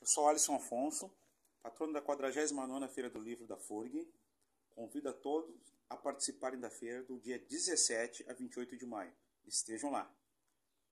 Eu sou Alisson Afonso, patrono da 49ª Feira do Livro da FURG. Convido a todos a participarem da feira do dia 17 a 28 de maio. Estejam lá!